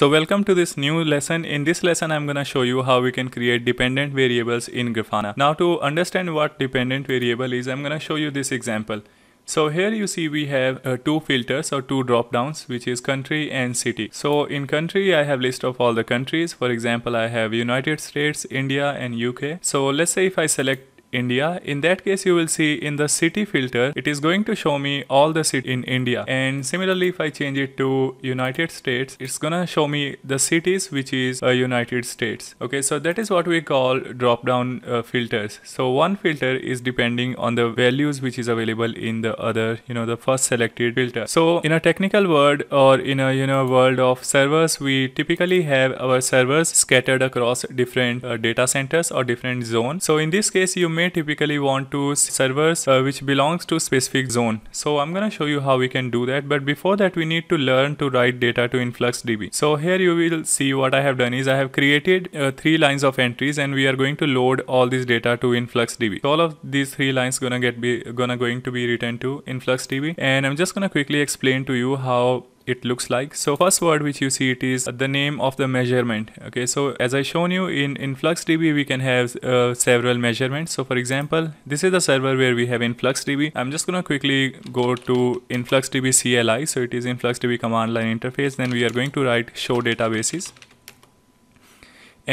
So welcome to this new lesson. In this lesson, I'm gonna show you how we can create dependent variables in Grafana. Now to understand what dependent variable is, I'm gonna show you this example. So here you see we have uh, two filters or two drop downs which is country and city. So in country I have list of all the countries. For example I have United States, India and UK. So let's say if I select India. In that case, you will see in the city filter, it is going to show me all the city in India. And similarly, if I change it to United States, it's gonna show me the cities which is uh, United States. Okay, so that is what we call drop down uh, filters. So one filter is depending on the values which is available in the other, you know, the first selected filter. So in a technical world or in a, you know, world of servers, we typically have our servers scattered across different uh, data centers or different zones. So in this case, you may may typically want to servers uh, which belongs to specific zone. So I'm gonna show you how we can do that. But before that, we need to learn to write data to InfluxDB. So here you will see what I have done is I have created uh, three lines of entries and we are going to load all this data to InfluxDB. So all of these three lines gonna get be gonna going to be written to InfluxDB. And I'm just gonna quickly explain to you how it looks like. So first word which you see it is the name of the measurement. Okay, so as I shown you in, in FluxDB we can have uh, several measurements. So for example, this is the server where we have InfluxDB. I'm just gonna quickly go to InfluxDB CLI. So it is InfluxDB command line interface. Then we are going to write show databases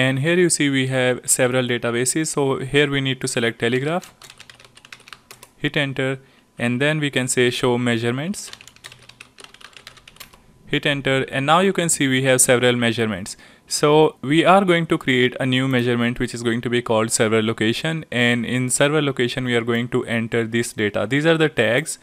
and here you see we have several databases so here we need to select telegraph hit enter and then we can say show measurements hit enter and now you can see we have several measurements so we are going to create a new measurement which is going to be called server location and in server location we are going to enter this data these are the tags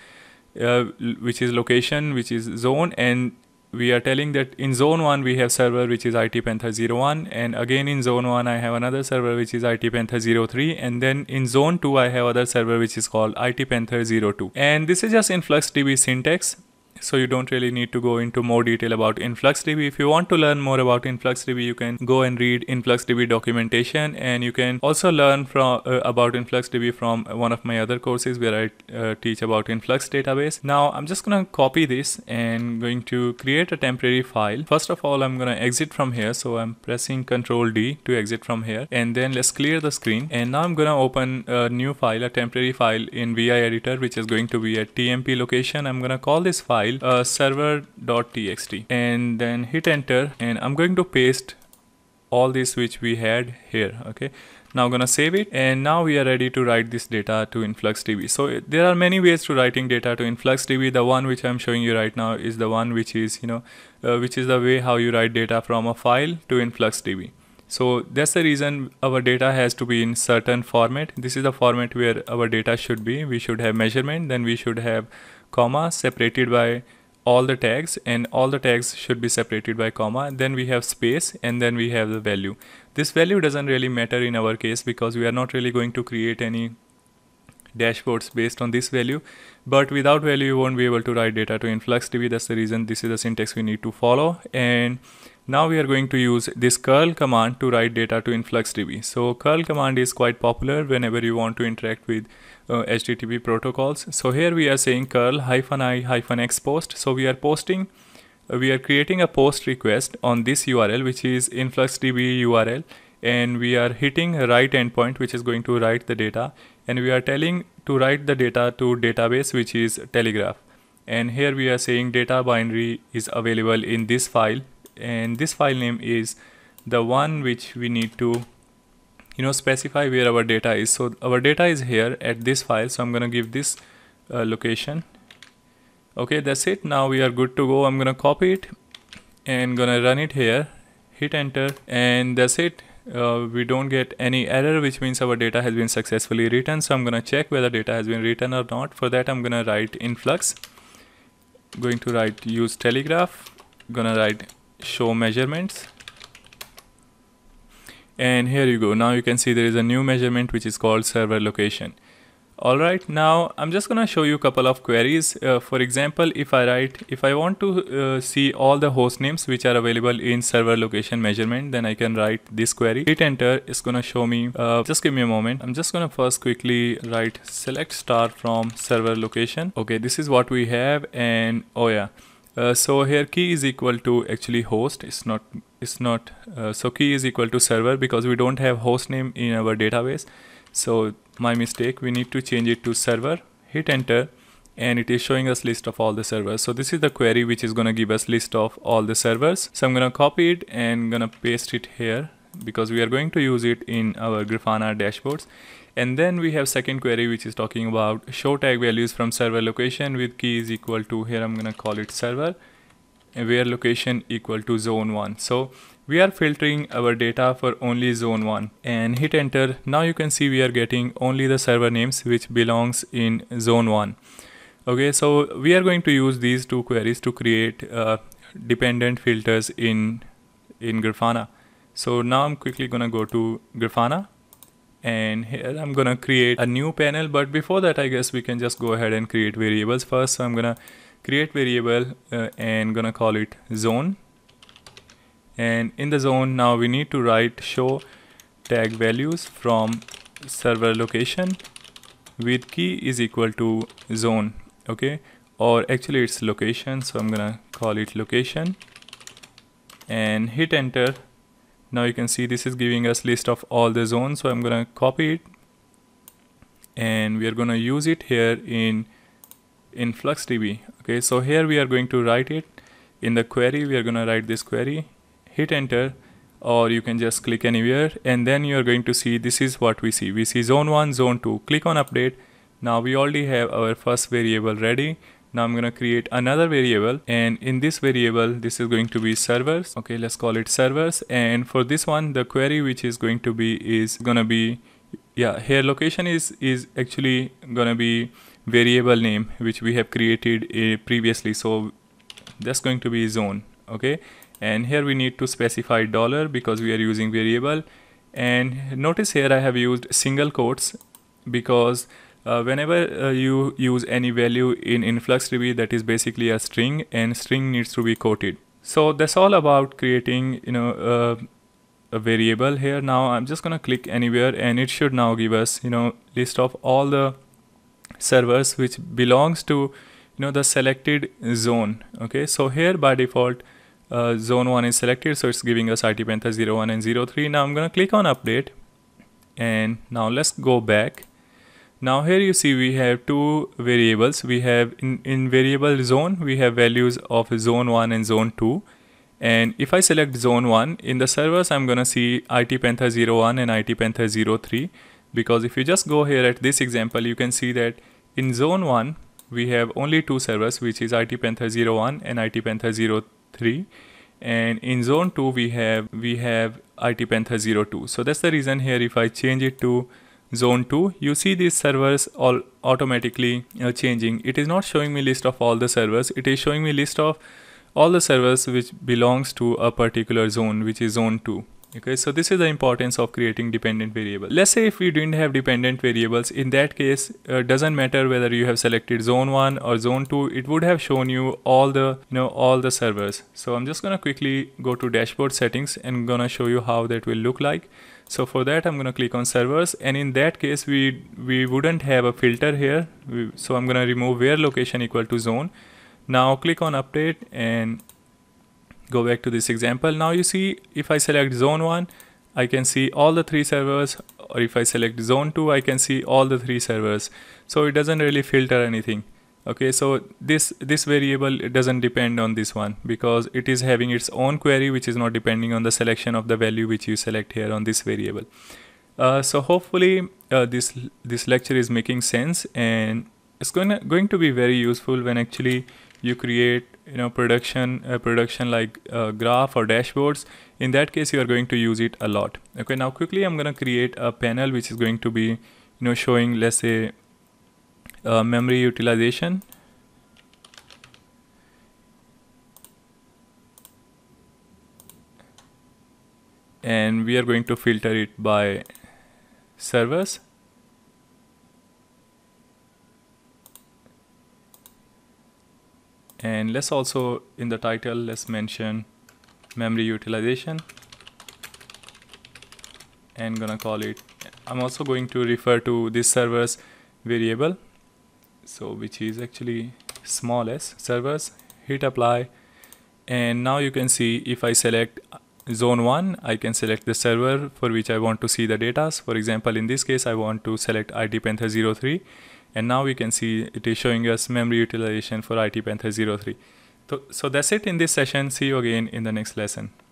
uh, which is location which is zone and we are telling that in zone 1 we have server which is IT Panther 01 and again in zone 1 I have another server which is IT Panther 03 and then in zone 2 I have other server which is called IT Panther 02 and this is just in FluxDB syntax so you don't really need to go into more detail about InfluxDB. If you want to learn more about InfluxDB, you can go and read InfluxDB documentation and you can also learn from uh, about InfluxDB from one of my other courses where I uh, teach about Influx database. Now I'm just gonna copy this and going to create a temporary file. First of all, I'm gonna exit from here. So I'm pressing Control D to exit from here and then let's clear the screen. And now I'm gonna open a new file, a temporary file in VI editor, which is going to be a TMP location. I'm gonna call this file file uh, server.txt and then hit enter and I'm going to paste all this which we had here okay now I'm gonna save it and now we are ready to write this data to influxdb so eh, there are many ways to writing data to influxdb the one which i'm showing you right now is the one which is you know uh, which is the way how you write data from a file to influxdb so that's the reason our data has to be in certain format this is the format where our data should be we should have measurement then we should have comma separated by all the tags and all the tags should be separated by comma then we have space and then we have the value this value doesn't really matter in our case because we are not really going to create any dashboards based on this value but without value you won't be able to write data to influxdb that's the reason this is the syntax we need to follow and now we are going to use this curl command to write data to InfluxDB. So curl command is quite popular whenever you want to interact with uh, HTTP protocols. So here we are saying curl hyphen i hyphen x post. So we are posting, uh, we are creating a post request on this URL which is InfluxDB URL and we are hitting write endpoint which is going to write the data and we are telling to write the data to database which is Telegraph. And here we are saying data binary is available in this file and this file name is the one which we need to you know specify where our data is so our data is here at this file so I'm gonna give this uh, location okay that's it now we are good to go I'm gonna copy it and gonna run it here hit enter and that's it uh, we don't get any error which means our data has been successfully written so I'm gonna check whether data has been written or not for that I'm gonna write influx going to write use telegraph gonna write show measurements and here you go now you can see there is a new measurement which is called server location alright now I'm just gonna show you a couple of queries uh, for example if I write if I want to uh, see all the host names which are available in server location measurement then I can write this query hit enter is gonna show me uh, just give me a moment I'm just gonna first quickly write select star from server location okay this is what we have and oh yeah uh, so here key is equal to actually host it's not it's not uh, so key is equal to server because we don't have host name in our database so my mistake we need to change it to server hit enter and it is showing us list of all the servers so this is the query which is going to give us list of all the servers so i'm going to copy it and going to paste it here because we are going to use it in our grafana dashboards and then we have second query which is talking about show tag values from server location with key is equal to here I'm gonna call it server where location equal to zone 1 so we are filtering our data for only zone 1 and hit enter now you can see we are getting only the server names which belongs in zone 1 okay so we are going to use these two queries to create uh, dependent filters in in Grafana so now I'm quickly gonna go to Grafana and here I'm gonna create a new panel but before that I guess we can just go ahead and create variables first so I'm gonna create variable uh, and gonna call it zone and in the zone now we need to write show tag values from server location with key is equal to zone okay or actually it's location so I'm gonna call it location and hit enter now you can see this is giving us list of all the zones so I'm gonna copy it and we are gonna use it here in in FluxDB okay so here we are going to write it in the query we are gonna write this query hit enter or you can just click anywhere and then you are going to see this is what we see we see zone 1 zone 2 click on update now we already have our first variable ready now I'm going to create another variable and in this variable this is going to be servers okay let's call it servers and for this one the query which is going to be is going to be yeah here location is is actually going to be variable name which we have created uh, previously so that's going to be zone okay and here we need to specify dollar because we are using variable and notice here I have used single quotes because uh, whenever uh, you use any value in InfluxDB that is basically a string and string needs to be quoted. So that's all about creating you know uh, a variable here now I'm just gonna click anywhere and it should now give us you know list of all the servers which belongs to you know the selected zone okay so here by default uh, zone 1 is selected so it's giving us IT Panther 01 and 03 now I'm gonna click on update and now let's go back now here you see we have two variables we have in, in variable zone we have values of zone 1 and zone 2 and if I select zone 1 in the servers I'm gonna see IT Panther 01 and IT Panther 03 because if you just go here at this example you can see that in zone 1 we have only two servers which is IT Panther 01 and IT Panther 03 and in zone 2 we have we have IT Panther 02 so that's the reason here if I change it to zone 2 you see these servers all automatically uh, changing it is not showing me list of all the servers it is showing me list of all the servers which belongs to a particular zone which is zone 2 okay so this is the importance of creating dependent variable let's say if we didn't have dependent variables in that case uh, doesn't matter whether you have selected zone 1 or zone 2 it would have shown you all the you know all the servers so i'm just gonna quickly go to dashboard settings and gonna show you how that will look like so for that, I'm going to click on servers. And in that case, we, we wouldn't have a filter here. We, so I'm going to remove where location equal to zone. Now click on update and go back to this example. Now you see if I select zone 1, I can see all the three servers or if I select zone 2, I can see all the three servers. So it doesn't really filter anything okay so this this variable doesn't depend on this one because it is having its own query which is not depending on the selection of the value which you select here on this variable uh, so hopefully uh, this this lecture is making sense and it's going to, going to be very useful when actually you create you know production uh, production like uh, graph or dashboards in that case you are going to use it a lot okay now quickly i'm going to create a panel which is going to be you know showing let's say uh, memory utilization and we are going to filter it by servers and let's also in the title let's mention memory utilization and gonna call it I'm also going to refer to this servers variable so which is actually small s servers hit apply and now you can see if I select zone 1 I can select the server for which I want to see the data for example in this case I want to select IT Panther 03 and now we can see it is showing us memory utilization for IT Panther 03 so, so that's it in this session see you again in the next lesson